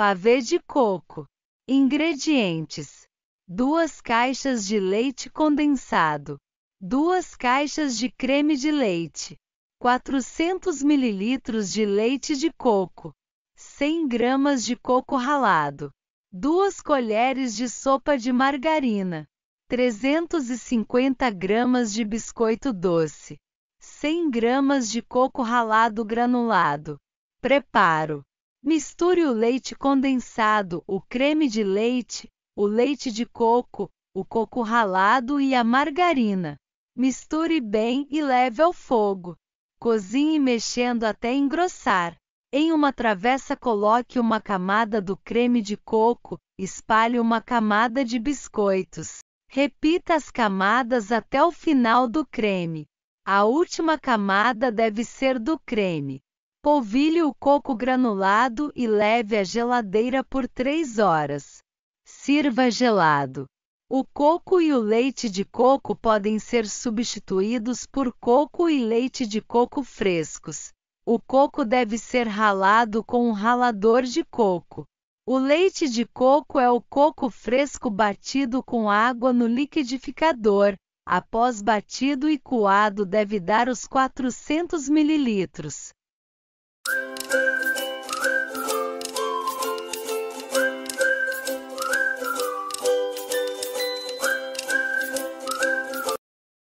Pavê de coco. Ingredientes: 2 caixas de leite condensado, 2 caixas de creme de leite, 400 ml de leite de coco, 100 gramas de coco ralado, 2 colheres de sopa de margarina, 350 gramas de biscoito doce, 100 gramas de coco ralado granulado. Preparo Misture o leite condensado, o creme de leite, o leite de coco, o coco ralado e a margarina. Misture bem e leve ao fogo. Cozinhe mexendo até engrossar. Em uma travessa coloque uma camada do creme de coco, espalhe uma camada de biscoitos. Repita as camadas até o final do creme. A última camada deve ser do creme. Polvilhe o coco granulado e leve à geladeira por 3 horas. Sirva gelado. O coco e o leite de coco podem ser substituídos por coco e leite de coco frescos. O coco deve ser ralado com um ralador de coco. O leite de coco é o coco fresco batido com água no liquidificador. Após batido e coado, deve dar os 400 mililitros.